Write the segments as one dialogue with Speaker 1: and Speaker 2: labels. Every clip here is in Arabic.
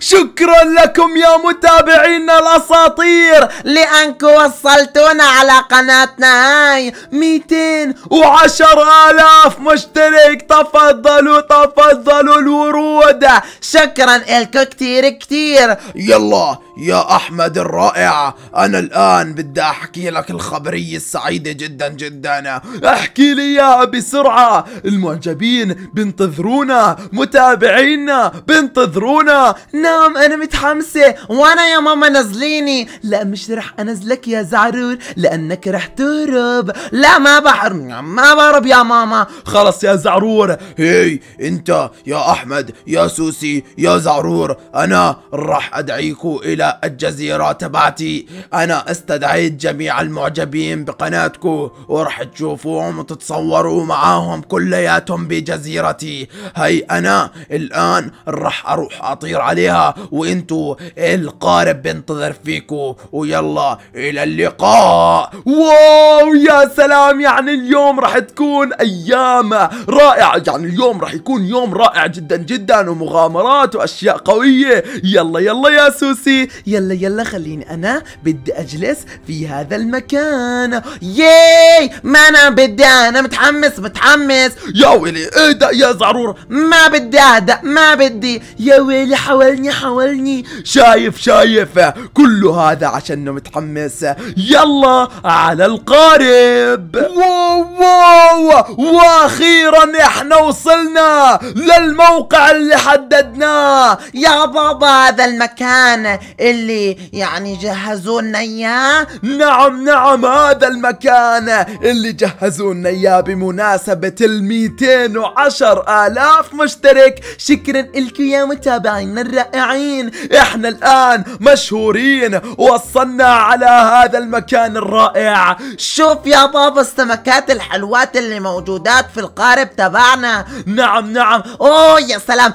Speaker 1: شكرا لكم يا متابعينا الاساطير لانكم وصلتونا على قناتنا هاي 210 الاف مشترك تفضلوا تفضلوا الورود شكرا لكم كتير كتير يلا يا أحمد الرائع أنا الآن بدي أحكي لك الخبرية السعيدة جدا جدا احكي لي إياها بسرعة المعجبين بنتظرونا متابعينا بنتظرونا نعم أنا متحمسة وأنا يا ماما نزليني لا مش رح أنزلك يا زعرور لأنك رح تهرب لا ما بحر ما بهرب يا ماما خلص يا زعرور هي أنت يا أحمد يا سوسي يا زعرور أنا رح أدعيكم إلى الجزيرة تبعتي أنا استدعيت جميع المعجبين بقناتكو ورح تشوفوهم وتتصوروا معاهم كلياتهم بجزيرتي هي أنا الآن رح أروح أطير عليها وإنتو القارب بنتظر فيكو ويلا إلى اللقاء واو يا سلام يعني اليوم رح تكون أيام رائعة يعني اليوم رح يكون يوم رائع جدا جدا ومغامرات وأشياء قوية يلا يلا يا سوسي يلا يلا خليني انا بدي اجلس في هذا المكان ياي ما انا بدي انا متحمس متحمس يا ويلي اهدأ يا زعرور ما بدي اهدأ ما بدي يا ويلي حاولني حاولني شايف شايف كل هذا عشان متحمس يلا على القارب واو واو واخيرا احنا وصلنا للموقع اللي حددناه يا بابا هذا المكان اللي يعني جهزوا لنا اياه نعم نعم هذا المكان اللي جهزوا لنا اياه بمناسبة ال وعشر آلاف مشترك شكرا لكم يا متابعينا الرائعين احنا الآن مشهورين وصلنا على هذا المكان الرائع شوف يا بابا السمكات الحلوات اللي موجودات في القارب تبعنا نعم نعم اوه يا سلام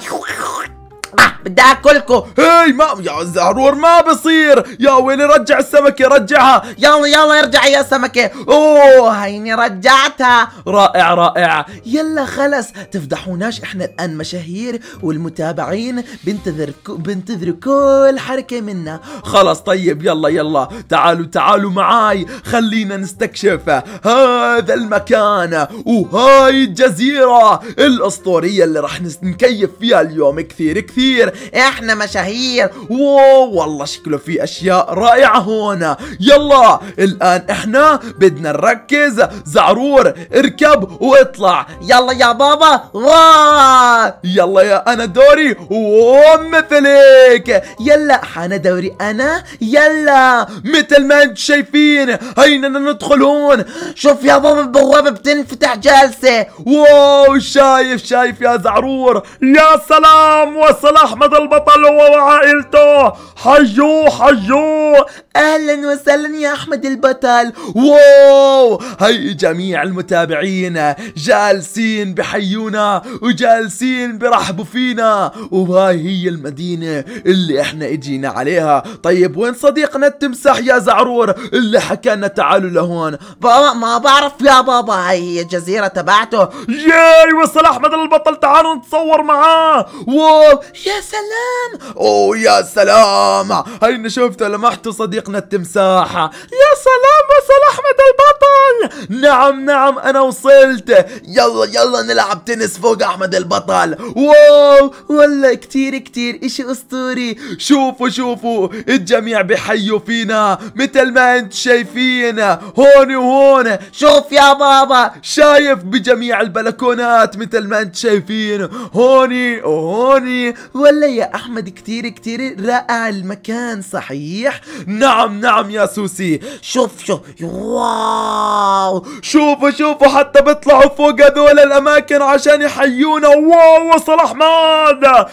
Speaker 1: بدي اكلكم هي ما يا زهرور ما بصير يا ويلي رجع السمكه رجعها يلا يلا ارجعي يا سمكه اوه هيني رجعتها رائع رائع يلا خلص تفضحوناش احنا الان مشاهير والمتابعين بنتذر بنتذر كل حركه منا خلص طيب يلا يلا تعالوا تعالوا معاي خلينا نستكشف هذا المكان وهاي الجزيره الاسطوريه اللي رح نكيف فيها اليوم كثير كثير احنا مشاهير واو والله شكله في اشياء رائعة هون يلا الان احنا بدنا نركز زعرور اركب واطلع يلا يا بابا واو يلا يا انا دوري ومثلك يلا حان دوري انا يلا مثل ما انتم شايفين هينا ندخل هون شوف يا بابا البوابة بتنفتح جالسة واو شايف شايف يا زعرور يا سلام وصلاح أحمد البطل هو وعائلته حيو حيو أهلا وسهلا يا أحمد البطل واو هاي جميع المتابعين جالسين بحيونا وجالسين برحبوا فينا وهاي هي المدينة اللي احنا اجينا عليها طيب وين صديقنا التمساح يا زعرور اللي حكينا تعالوا لهون بابا ما بعرف يا بابا هاي هي الجزيرة تبعته ياي وصل أحمد البطل تعالوا نتصور معاه واو يس سلام أوه يا سلام هيني شفت لمحت صديقنا التمساح يا سلام وصل احمد البطل نعم نعم انا وصلت يلا يلا نلعب تنس فوق احمد البطل واو والله كتير كتير اشي اسطوري شوفوا شوفوا الجميع بحيوا فينا مثل ما انت شايفين هون وهون شوف يا بابا شايف بجميع البلكونات مثل ما انت شايفين هوني وهوني ولا يا احمد كتير كتير رائع المكان صحيح نعم نعم يا سوسي شوف شوف واو شوفوا شوفوا حتى بيطلعوا فوق هذول الاماكن عشان يحيونا واو وصل احمد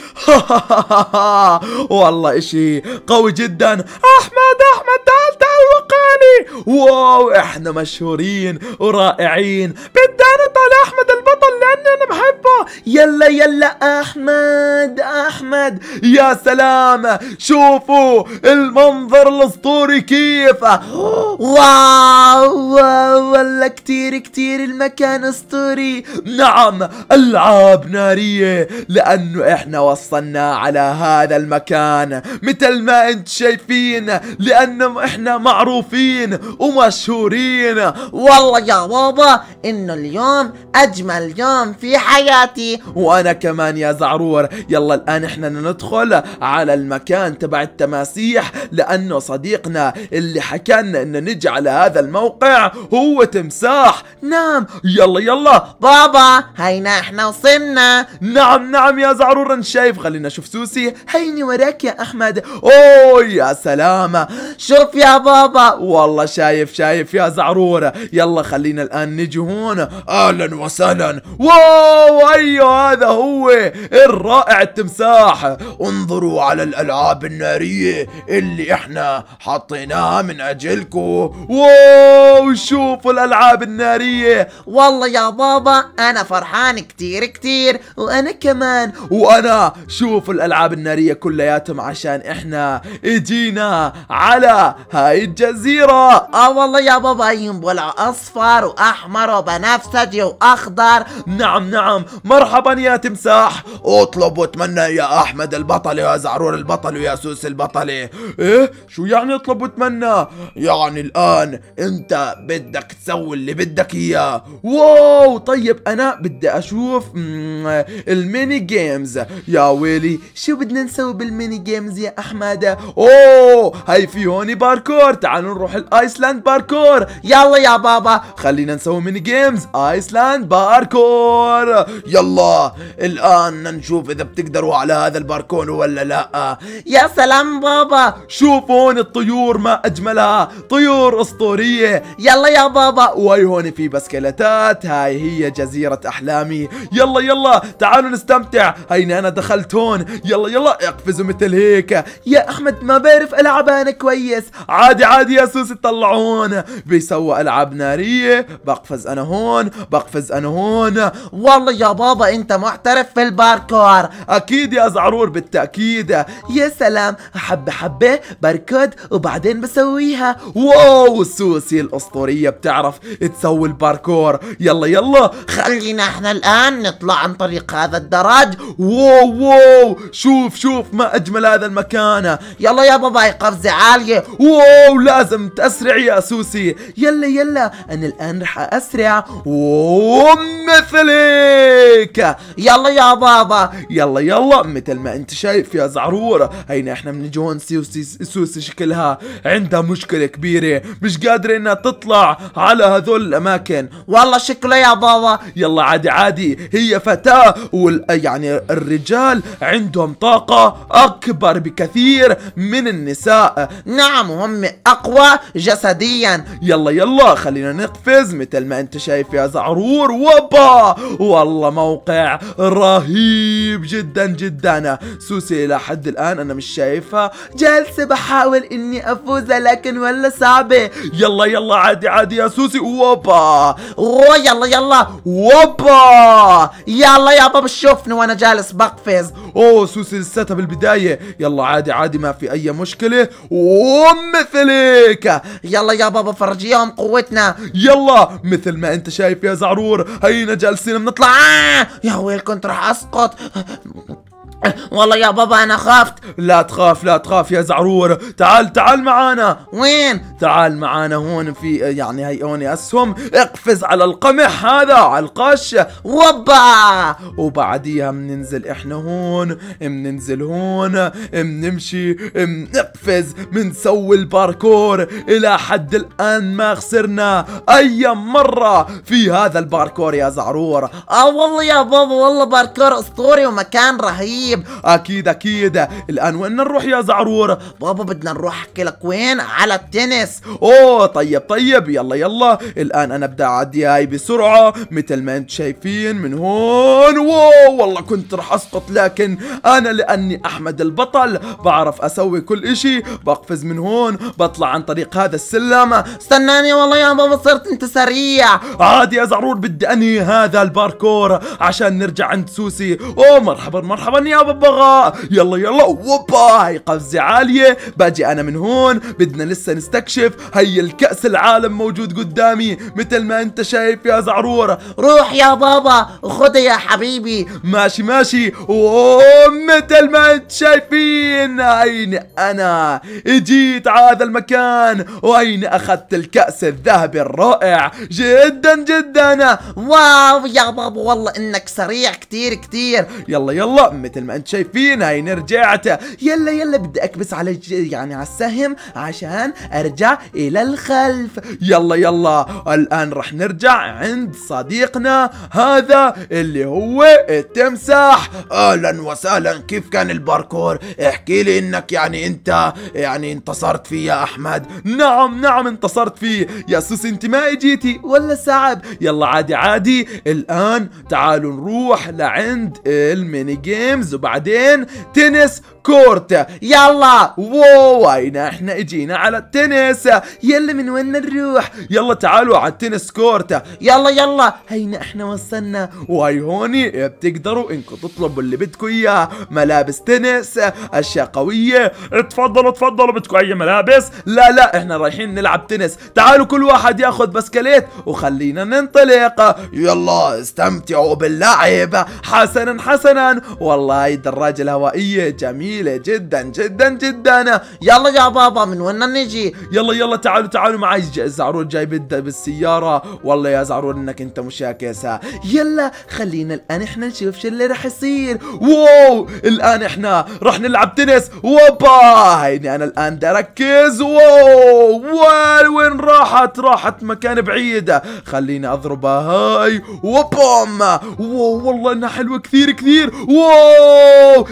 Speaker 1: والله اشي قوي جدا احمد احمد تعال تعال وقاني واو احنا مشهورين ورائعين بدنا نطلع احمد البطل لاني انا بحبه يلا يلا احمد احمد يا سلام شوفوا المنظر الاسطوري كيف واو نعم، واو والله كتير كتير المكان اسطوري نعم العاب نارية لانه احنا وصلنا على هذا المكان مثل ما انت شايفين لانه احنا معروفين ومشهورين والله يا بابا انه اليوم اجمل يوم في حياتي وانا كمان يا زعرور يلا الان احنا ندخل على المكان تبع التماسيح لانه صديقنا اللي حكى لنا انه نجي على هذا الموقع هو تمساح نعم يلا يلا بابا هينا احنا وصلنا نعم نعم يا زعرور شايف خلينا نشوف سوسي هيني وراك يا احمد اوه يا سلامة شوف يا بابا والله شايف شايف يا زعرورة يلا خلينا الان نجي هون اهلا وسهلا واو ايوه هذا هو الرائع التمساح انظروا على الالعاب النارية اللي احنا حطيناها من اجلكم واو شوفوا الالعاب الناريه والله يا بابا انا فرحان كتير كتير وانا كمان وانا شوفوا الالعاب الناريه كلياتهم عشان احنا اجينا على هاي الجزيره اه والله يا بابا ينبلع اصفر واحمر وبنفسجي واخضر نعم نعم مرحبا يا تمساح اطلب واتمنى يا احمد البطل يا زعرور البطل ويا سوس البطله ايه شو يعني اطلب واتمنى يعني الان انت بدك تسوي اللي بدك اياه واو طيب انا بدي اشوف الميني جيمز يا ويلي شو بدنا نسوي بالميني جيمز يا احمد اوه هاي في هون باركور تعالوا نروح الايسلاند باركور يلا يا بابا خلينا نسوي ميني جيمز ايسلاند باركور يلا الان نشوف اذا بتقدروا على هذا الباركور ولا لا يا سلام بابا شوف هون الطيور ما اجملها طيور أسطورية يلا يا بابا واي هون في بسكلتات هاي هي جزيرة أحلامي يلا يلا تعالوا نستمتع هيني أنا دخلت هون يلا يلا اقفزوا مثل هيك يا أحمد ما بعرف ألعب أنا كويس عادي عادي يا سوسي طلعون بيسووا ألعاب نارية بقفز أنا هون بقفز أنا هون والله يا بابا أنت محترف في الباركور أكيد يا زعرور بالتأكيد يا سلام حبة حبة بركض وبعدين بسويها واو السوسي الأسطورية بتعرف تسوي الباركور يلا يلا خلينا احنا الآن نطلع عن طريق هذا الدرج واو واو شوف شوف ما أجمل هذا المكان يلا يا باباي قفزة عالية واو لازم تأسرع يا سوسي يلا يلا أنا الآن رح أسرع ومثلك يلا يا بابا يلا يلا مثل ما أنت شايف يا زعرور هينا احنا من جون سوسي سوسي شكلها عندها مشكلة كبيرة مش مش قادرة انها تطلع على هذول الاماكن والله شكله يا بابا يلا عادي عادي هي فتاة وال... يعني الرجال عندهم طاقة اكبر بكثير من النساء نعم وهم اقوى جسديا يلا يلا خلينا نقفز مثل ما انت شايف يا زعرور وبا والله موقع رهيب جدا جدا سوسي الى حد الان انا مش شايفها جالسة بحاول اني افوز لكن ولا صعبة يلا يلا عادي عادي يا سوسي وبا يلا يلا وبا يلا يا بابا شوفني وانا جالس بقفز اوه سوسي لساتها بالبداية يلا عادي عادي ما في اي مشكلة ومثلك يلا يا بابا فرجيهم قوتنا يلا مثل ما انت شايف يا زعرور هينا جالسين بنطلع آه! يا ويلكم كنت راح اسقط والله يا بابا انا خفت لا تخاف لا تخاف يا زعرور تعال تعال معانا وين تعال معانا هون في يعني هي هون اسهم اقفز على القمح هذا على القش وبا وبعديها بننزل احنا هون بننزل هون بنمشي بنقفز بنسوي الباركور الى حد الان ما خسرنا اي مره في هذا الباركور يا زعرور اه والله يا بابا والله باركور اسطوري ومكان رهيب طيب اكيد اكيد الان وين نروح يا زعرور بابا بدنا نروح احكي لك وين على التنس اوه طيب طيب يلا يلا الان انا بدي اعدي هاي بسرعه مثل ما انت شايفين من هون واو والله كنت رح اسقط لكن انا لاني احمد البطل بعرف اسوي كل اشي بقفز من هون بطلع عن طريق هذا السلم استناني والله يا بابا صرت انت سريع عادي يا زعرور بدي انهي هذا الباركور عشان نرجع عند سوسي اوه مرحبا مرحبا يا ببغاء يلا يلا وبا هي قفزة عالية باجي انا من هون بدنا لسه نستكشف هي الكأس العالم موجود قدامي مثل ما انت شايف يا زعرور روح يا بابا وخذ يا حبيبي ماشي ماشي ومثل ما انت شايفين أين انا اجيت على هذا المكان وأين اخذت الكأس الذهبي الرائع جدا جدا واو يا بابا والله انك سريع كتير كتير يلا يلا مثل ما انتم شايفين هيني رجعت يلا يلا بدي اكبس على يعني على السهم عشان ارجع الى الخلف يلا يلا الان رح نرجع عند صديقنا هذا اللي هو التمساح اهلا وسهلا كيف كان الباركور احكي لي انك يعني انت يعني انتصرت فيه يا احمد نعم نعم انتصرت فيه يا سوس انت ما اجيتي ولا سعد يلا عادي عادي الان تعالوا نروح لعند الميني جيمز وبعدين تنس كورت يلا واو اينا احنا اجينا على التنس يلا من وين نروح يلا تعالوا على التنس كورت يلا يلا هينا احنا وصلنا واي هوني إيه، بتقدروا انكم تطلبوا اللي بدكم اياه ملابس تنس اشياء قويه اتفضلوا تفضلوا بدكم اي ملابس لا لا احنا رايحين نلعب تنس تعالوا كل واحد ياخذ بسكليت وخلينا ننطلق يلا استمتعوا باللعب حسنا حسنا والله هاي الدراجة الهوائية جميلة جدا جدا جدا يلا يا بابا من وين نجي يلا يلا تعالوا تعالوا معي زعرور جاي بالسيارة والله يا زعرور انك انت مشاكسها يلا خلينا الان احنا نشوف شو اللي راح يصير واو الان احنا راح نلعب تنس وبا هيني انا الان بدي اركز واو وين راحت راحت مكان بعيد خليني اضربها هاي وبوم واو والله انها حلوة كثير كثير واو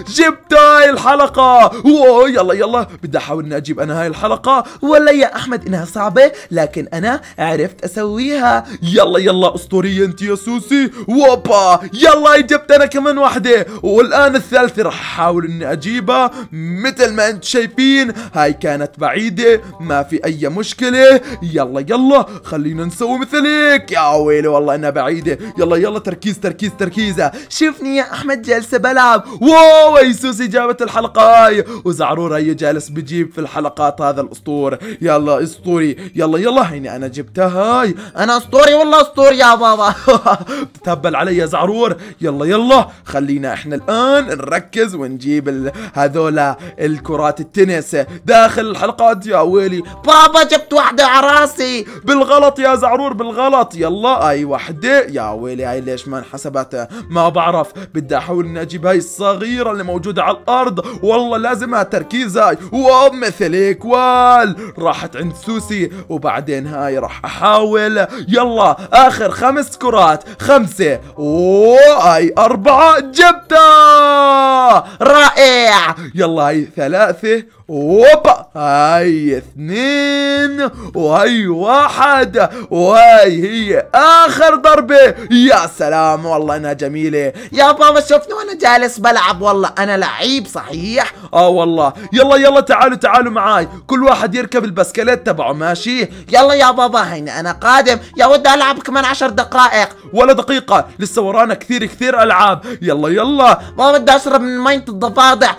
Speaker 1: جبت هاي الحلقة اوه يلا يلا بدي احاول اني اجيب انا هاي الحلقة ولا يا احمد انها صعبة لكن انا عرفت اسويها يلا يلا اسطورية انت يا سوسي وابا يلا جبت انا كمان واحدة والان الثالثة رح احاول اني اجيبها مثل ما انت شايفين هاي كانت بعيدة ما في اي مشكلة يلا يلا خلينا نسوي مثل هيك يا ويلي والله انها بعيدة يلا يلا تركيز تركيز تركيزة شوفني يا احمد جالسة بلعب واو يسوس إجابة الحلقة هاي وزعرورة هي جالس بجيب في الحلقات هذا الأسطور يلا أسطوري يلا يلا هيني أنا جبتها هاي أنا أسطوري والله أسطوري يا بابا تهبل علي يا زعرور يلا يلا خلينا إحنا الآن نركز ونجيب هذولا الكرات التنس داخل الحلقات يا ويلي بابا جبت واحدة على راسي بالغلط يا زعرور بالغلط يلا أي واحدة يا ويلي هاي ليش ما انحسبت ما بعرف بدي أحاول إني أجيب هاي الصغيرة اللي موجودة على الأرض والله لازمها تركيز هاي ومثل إكوال راحت عند سوسي وبعدين هاي راح أحاول يلا آخر خمس كرات خمسة وآي أربعة جبتها رائع يلا هاي ثلاثة اوبا هاي اثنين وهي واحد وهي هي اخر ضربة يا سلام والله انها جميلة يا بابا شوفني وانا جالس بلعب والله انا لعيب صحيح اه والله يلا يلا تعالوا تعالوا معاي كل واحد يركب البسكليت تبعه ماشي يلا يا بابا هيني انا قادم يا ودي العب كمان عشر دقائق ولا دقيقة لسه ورانا كثير كثير العاب يلا يلا ما بدي اشرب من مية الضفادع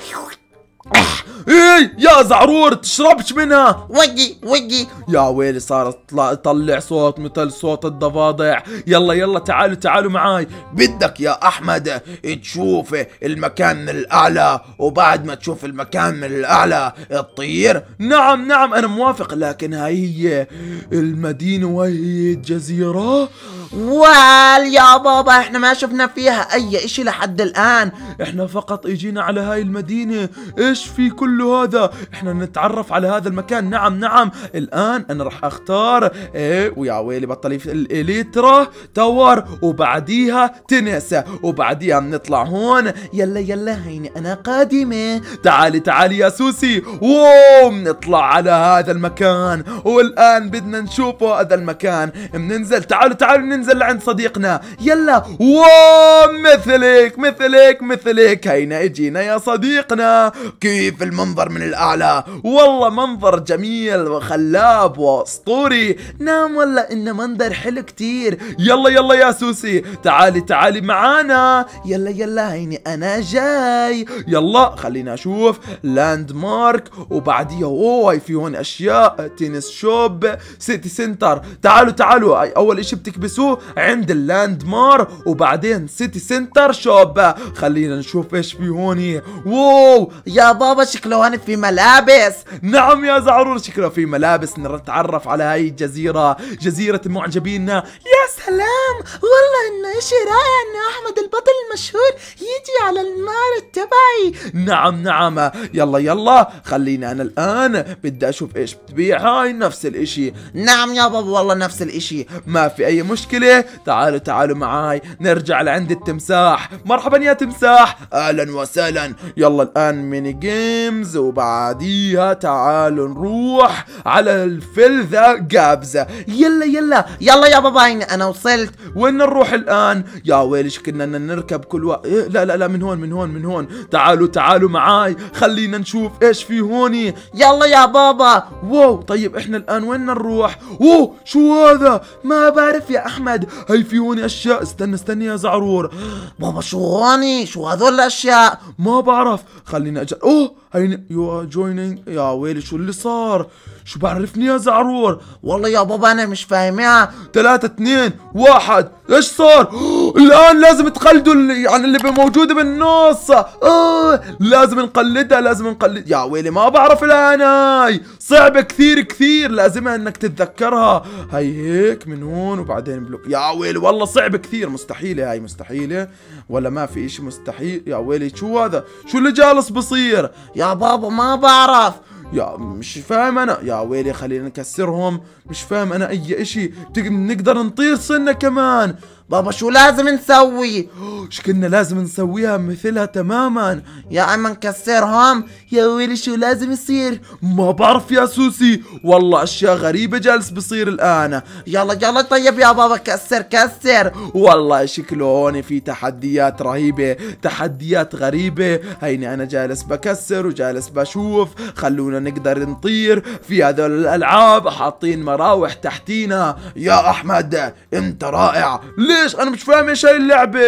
Speaker 1: ايه يا زعرور تشربش منها وجي وجي يا ويلي صارت تطلع صوت مثل صوت الضفادع يلا يلا تعالوا تعالوا معاي بدك يا احمد تشوف المكان من الاعلى وبعد ما تشوف المكان من الاعلى تطير نعم نعم انا موافق لكن هاي هي المدينة وهي الجزيرة وال يا بابا احنا ما شفنا فيها اي اشي لحد الان احنا فقط اجينا على هاي المدينة ايش ايش في كل هذا احنا نتعرف على هذا المكان نعم نعم الان انا راح اختار ايه ويا ويلي بطل الاليترا تاور وبعديها تنس وبعديها بنطلع هون يلا يلا هيني انا قادمه تعالي تعالي يا سوسي واو بنطلع على هذا المكان والان بدنا نشوفه هذا المكان بننزل تعالوا تعالوا ننزل لعند صديقنا يلا واو مثلك مثلك مثلك هينا اجينا يا صديقنا كيف المنظر من الأعلى والله منظر جميل وخلاب وأسطوري نعم والله إنه منظر حلو كتير يلا يلا يا سوسي تعالي تعالي معانا يلا يلا هيني أنا جاي يلا خلينا أشوف لاند مارك وبعديها واي في هون أشياء تنس شوب سيتي سنتر تعالوا تعالوا أول إشي بتكبسوه عند اللاند مار وبعدين سيتي سنتر شوب خلينا نشوف إيش في هوني واو يا بابا شكله هنت في ملابس نعم يا زعرور شكله في ملابس نتعرف على هاي الجزيرة جزيرة معجبيننا يا سلام والله انه اشي رائع انه احمد البطل المشهور يجي على المعرض تبعي نعم نعم يلا يلا خلينا انا الان بدي اشوف ايش بتبيع هاي نفس الاشي نعم يا بابا والله نفس الاشي ما في اي مشكلة تعالوا تعالوا معاي نرجع لعند التمساح مرحبا يا تمساح اهلا وسهلا يلا الان ميني جيمز وبعديها تعالوا نروح على الفلذة جابزة يلا يلا يلا يا باباين انا وصلت وين نروح الان يا ويلش كنا نركب كل وقت إيه لا لا لا من هون من هون من هون تعالوا تعالوا معاي خلينا نشوف ايش في هوني يلا يا بابا واو طيب احنا الان وين نروح اوه شو هذا ما بعرف يا احمد هي في هوني اشياء استنى استنى يا زعرور بابا شو هوني شو هذول الاشياء ما بعرف خلينا اجل 오! 어? اين يو جوينينج يا ويلي شو اللي صار شو بعرفني يا زعرور والله يا بابا انا مش فاهمها 3 2 1 ايش صار الان لازم تقلدوا اللي يعني اللي موجوده بالنص آه لازم نقلدها لازم نقلد يا ويلي ما بعرف الان هاي صعبه كثير كثير لازمها انك تتذكرها هي هيك من هون وبعدين بلوك يا ويلي والله صعبه كثير مستحيله هاي مستحيله ولا ما في شيء مستحيل يا ويلي شو هذا شو اللي جالس بصير يا بابا ما بعرف يا مش فاهم انا يا ويلي خلينا نكسرهم مش فاهم انا اي اشي نقدر نطير سنه كمان بابا شو لازم نسوي ايش كنا لازم نسويها مثلها تماما يا اما نكسرهم يا ويلي شو لازم يصير ما بعرف يا سوسي والله اشياء غريبة جالس بصير الان يلا يلا طيب يا بابا كسر كسر والله شكله هون في تحديات رهيبة تحديات غريبة هيني انا جالس بكسر وجالس بشوف خلونا نقدر نطير في هذول الالعاب حاطين مراوح تحتينا يا احمد انت رائع ليه ليش انا مش فاهم ايش هاي اللعبه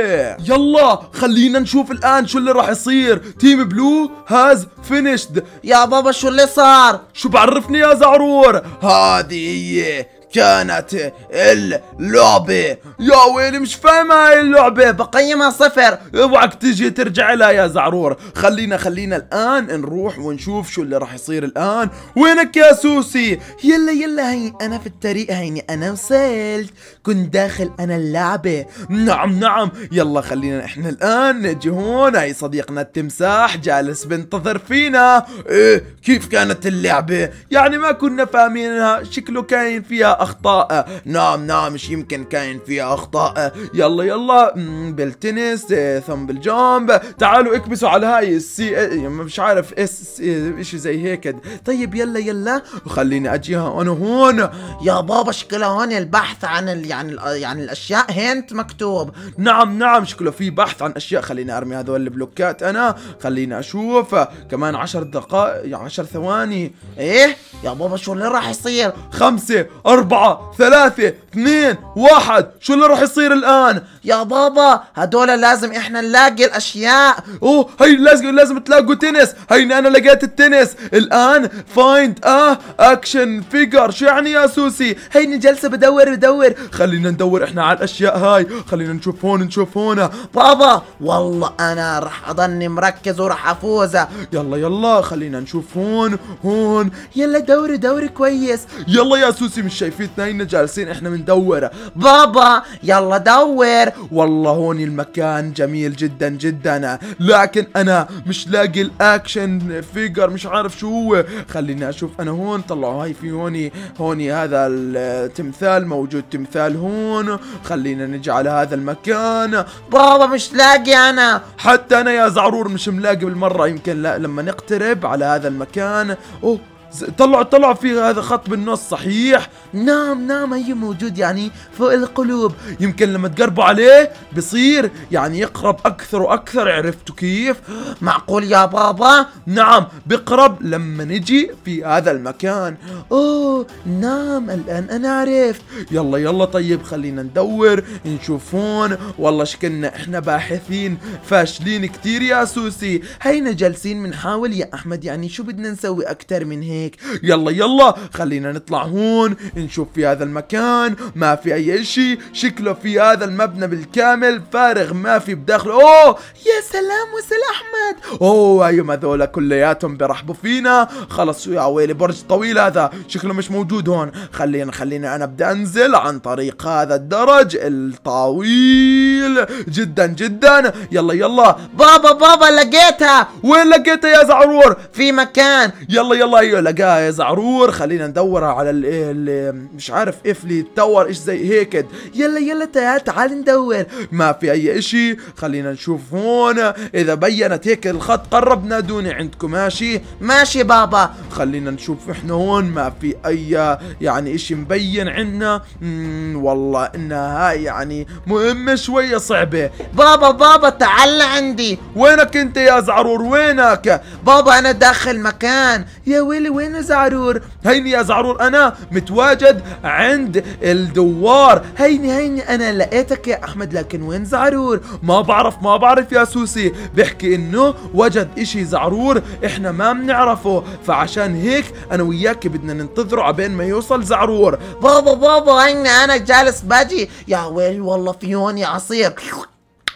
Speaker 1: يلا خلينا نشوف الان شو اللي راح يصير تيم بلو هاز فينيشد يا بابا شو اللي صار شو بعرفني يا زعرور هذه هي كانت اللعبة يا ويلي مش فاهمة هاي اللعبة بقيمها صفر اوعك تجي ترجع لها يا زعرور خلينا خلينا الآن نروح ونشوف شو اللي راح يصير الآن وينك يا سوسي يلا يلا هيني أنا في الطريق هيني أنا وصلت كنت داخل أنا اللعبة نعم نعم يلا خلينا احنا الآن نجي هون هاي صديقنا التمساح جالس بنتظر فينا ايه كيف كانت اللعبة يعني ما كنا فاهمينها شكله كاين فيها اخطاء نعم نعم مش يمكن كاين فيها اخطاء يلا يلا بالتنس آه، ثم بالجامب تعالوا اكبسوا على هاي السي آه، مش عارف اس إيه، اشي زي هيك طيب يلا يلا وخليني اجيها انا هون يا بابا شكلها هون البحث عن ال... يعني ال... يعني الاشياء هنت مكتوب نعم نعم شكله في بحث عن اشياء خليني ارمي هذول البلوكات انا خليني اشوف كمان عشر دقائق عشر ثواني ايه يا بابا شو اللي راح يصير خمسة أربعة أربعة ثلاثة اثنين واحد شو اللي راح يصير الآن يا بابا هدول لازم احنا نلاقي الاشياء اوه هي لازم لازم تلاقوا تنس هيني انا لقيت التنس الان فايند اه اكشن فيجر شو يعني يا سوسي هيني جلسه بدور بدور خلينا ندور احنا على الاشياء هاي خلينا نشوف هون نشوف هون بابا والله انا راح اضلني مركز وراح افوز يلا يلا خلينا نشوف هون هون يلا دوري دوري كويس يلا يا سوسي مش شايفين اثنين جالسين احنا بندور بابا يلا دور والله هون المكان جميل جدا جدا لكن انا مش لاقي الاكشن فيجر مش عارف شو هو خليني اشوف انا هون طلعوا هاي في هوني هوني هذا التمثال موجود تمثال هون خلينا نجي على هذا المكان بابا مش لاقي انا حتى انا يا زعرور مش ملاقي بالمره يمكن لا لما نقترب على هذا المكان اوه طلعوا طلعوا في هذا خط بالنص صحيح نعم نعم هي موجود يعني فوق القلوب يمكن لما تقربوا عليه بصير يعني يقرب اكثر واكثر عرفتوا كيف معقول يا بابا نعم بقرب لما نجي في هذا المكان اوه نعم الان انا عرفت يلا يلا طيب خلينا ندور نشوفون والله شكلنا احنا باحثين فاشلين كتير يا سوسي هينا جالسين بنحاول يا احمد يعني شو بدنا نسوي اكثر من هيك هيك يلا يلا خلينا نطلع هون نشوف في هذا المكان ما في اي شيء شكله في هذا المبنى بالكامل فارغ ما في بداخله اوه يا سلام وسل احمد اوه ايوه هذول كلياتهم برحبوا فينا خلص يا ويلي برج طويل هذا شكله مش موجود هون خلينا خلينا انا بدي انزل عن طريق هذا الدرج الطويل جدا جدا يلا يلا بابا بابا لقيتها وين لقيتها يا زعرور في مكان يلا يلا ايوه لقاه زعرور خلينا ندور على ال إيه ال مش عارف قفلي تور ايش زي هيك يلا يلا تعال تعال ندور ما في اي اشي خلينا نشوف هون اذا بينت هيك الخط قرب نادوني عندكم ماشي ماشي بابا خلينا نشوف احنا هون ما في اي يعني اشي مبين عندنا والله انها هاي يعني مهمة شوية صعبة بابا بابا تعال عندي وينك انت يا زعرور وينك بابا انا داخل مكان يا ويلي وين زعرور هيني يا زعرور انا متواجد عند الدوار هيني هيني انا لقيتك يا احمد لكن وين زعرور ما بعرف ما بعرف يا سوسي بحكي انه وجد اشي زعرور احنا ما بنعرفه فعشان هيك انا وياك بدنا ننتظره عبين ما يوصل زعرور بابا بابا هيني انا جالس باجي يا ويل والله فيوني عصير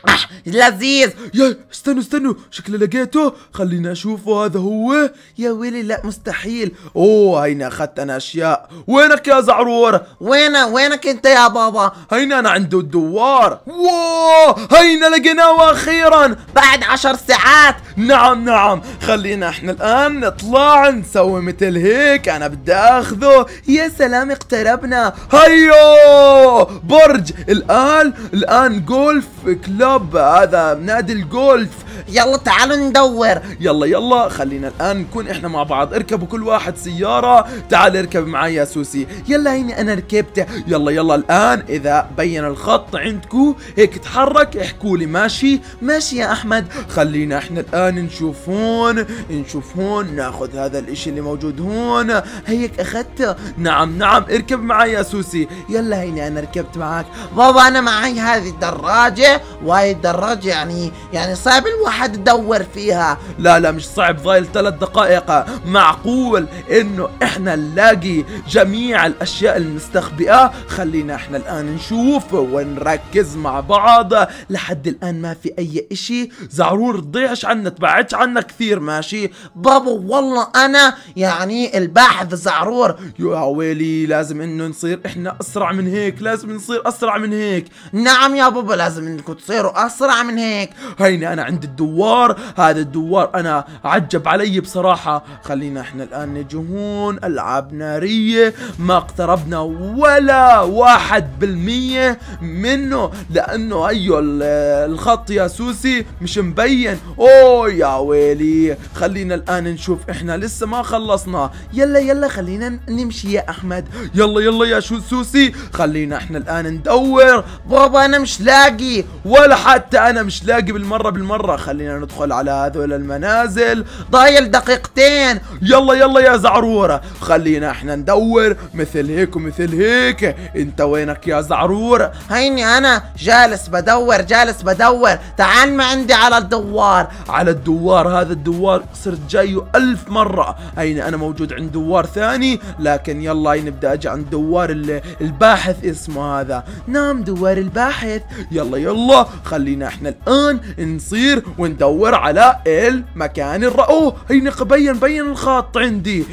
Speaker 1: آه، لذيذ يا استنوا استنوا شكله لقيته خلينا اشوفه هذا هو يا ويلي لا مستحيل اوه هينا اخذت انا اشياء وينك يا زعرور وين وينك انت يا بابا هينا انا عنده الدوار واه هينا لقيناه اخيرا بعد عشر ساعات نعم نعم خلينا احنا الان نطلع نسوي مثل هيك انا بدي اخذه يا سلام اقتربنا هيو برج الان الان جولف كلاب شباب هذا نادي الجولف يلا تعالوا ندور يلا يلا خلينا الان نكون احنا مع بعض اركبوا كل واحد سياره تعال اركب معي يا سوسي يلا هيني انا ركبته يلا يلا الان اذا بين الخط عندكو هيك تحرك احكوا لي ماشي ماشي يا احمد خلينا احنا الان نشوف هون نشوف هون ناخذ هذا الاشي اللي موجود هون هيك اخذته نعم نعم اركب معي يا سوسي يلا هيني انا ركبت معك بابا انا معي هذه الدراجه هاي الدراجة يعني يعني صعب الواحد يدور فيها لا لا مش صعب ضايل ثلاث دقائق معقول انه احنا نلاقي جميع الاشياء المستخبئة خلينا احنا الان نشوف ونركز مع بعض لحد الان ما في اي اشي زعرور تضيعش عنا تبعدش عنا كثير ماشي بابا والله انا يعني الباحث زعرور يا ويلي لازم انه نصير احنا اسرع من هيك لازم نصير اسرع من هيك نعم يا بابا لازم انكم تصيروا اسرع من هيك هيني انا عند الدوار هذا الدوار انا عجب علي بصراحة خلينا احنا الان نجهون العاب نارية ما اقتربنا ولا واحد بالمية منه لانه ايو الخط يا سوسي مش مبين اوه يا ويلي خلينا الان نشوف احنا لسه ما خلصنا يلا يلا خلينا نمشي يا احمد يلا يلا يا شو سوسي خلينا احنا الان ندور بابا انا مش لاقي ولا حتى انا مش لاقي بالمره بالمره خلينا ندخل على هذول المنازل ضايل دقيقتين يلا يلا يا زعروره خلينا احنا ندور مثل هيك ومثل هيك انت وينك يا زعروره هيني انا جالس بدور جالس بدور تعال ما عندي على الدوار على الدوار هذا الدوار صرت جايه ألف مرة هيني أنا موجود عند دوار ثاني لكن يلا نبدا أجي عند دوار الباحث اسمه هذا نعم دوار الباحث يلا يلا خلينا احنا الان نصير وندور على المكان الرؤوه هيني بين بين الخط عندي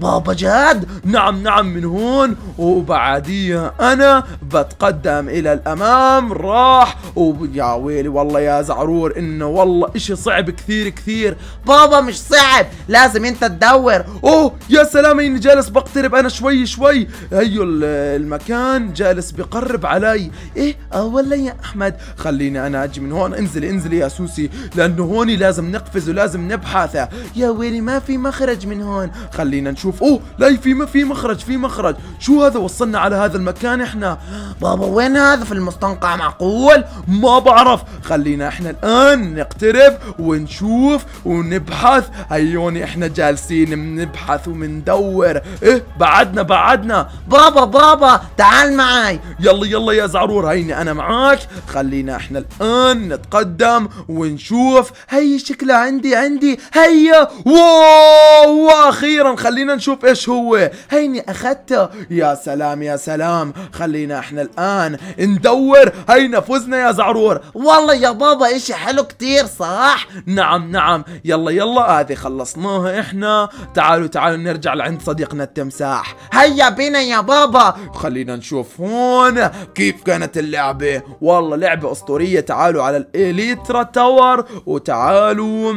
Speaker 1: بابا جاد نعم نعم من هون وبعديها انا بتقدم الى الامام راح ويا ويلي والله يا زعرور انه والله اشي صعب كثير كثير بابا مش صعب لازم انت تدور اوه يا سلام اني جالس بقترب انا شوي شوي هيو المكان جالس بقرب علي ايه اولا آه، يا احمد خلينا خليني انا اجي من هون انزلي انزلي يا سوسي لانه هوني لازم نقفز ولازم نبحث يا ويلي ما في مخرج من هون خلينا نشوف اوه لا في ما في مخرج في مخرج شو هذا وصلنا على هذا المكان احنا بابا وين هذا في المستنقع معقول ما بعرف خلينا احنا الان نقترب ونشوف ونبحث هيوني احنا جالسين بنبحث ومندور ايه بعدنا بعدنا بابا بابا تعال معي يلا يلا يا زعرور هيني انا معاك خلينا احنا الان نتقدم ونشوف هي شكله عندي عندي هيا واو واخيرا خلينا نشوف ايش هو هيني اخذته يا سلام يا سلام خلينا احنا الان ندور هينا فزنا يا زعرور والله يا بابا اشي حلو كتير صح نعم نعم يلا يلا هذه خلصناها احنا تعالوا تعالوا نرجع لعند صديقنا التمساح هيا بينا يا بابا خلينا نشوف هون كيف كانت اللعبة والله لعبة اسطورية تعالوا على الإليترا تاور وتعالوا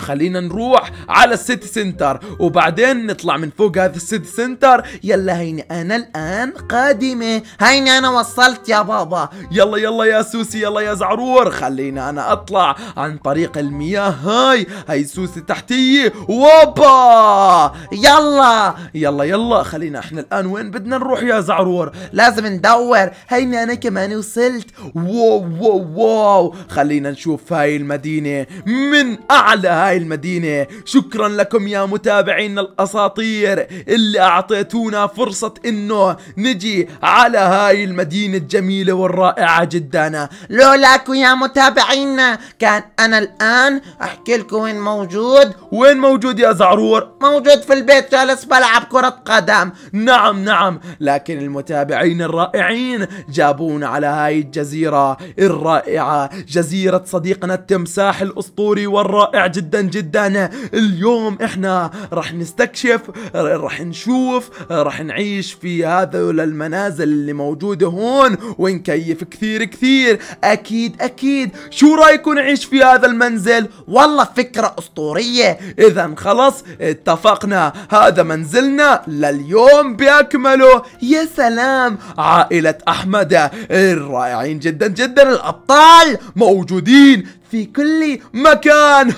Speaker 1: خلينا نروح على السيتي سنتر وبعدين نطلع من فوق هذا السيتي سنتر يلا هيني انا الان قادمه هيني انا وصلت يا بابا يلا يلا يا سوسي يلا يا زعرور خلينا انا اطلع عن طريق المياه هاي هاي سوسي تحتي وابا يلا يلا يلا خلينا احنا الان وين بدنا نروح يا زعرور لازم ندور هيني انا كمان وصلت واو واو واو خلينا نشوف هاي المدينه من اعلى هاي المدينة شكرا لكم يا متابعينا الأساطير اللي أعطيتونا فرصة إنه نجي على هاي المدينة الجميلة والرائعة جدا لولاكو يا متابعينا كان أنا الآن أحكي لكم وين موجود وين موجود يا زعرور موجود في البيت جالس بلعب كرة قدم نعم نعم لكن المتابعين الرائعين جابونا على هاي الجزيرة الرائعة جزيرة صديقنا التمساح الأسطوري والرائع جدا جدا اليوم احنا راح نستكشف راح نشوف راح نعيش في هذول المنازل اللي موجودة هون ونكيف كثير كثير اكيد اكيد شو رايكم نعيش في هذا المنزل والله فكرة اسطورية اذا خلص اتفقنا هذا منزلنا لليوم باكمله يا سلام عائلة احمد الرائعين جدا جدا الابطال موجودين في كل مكان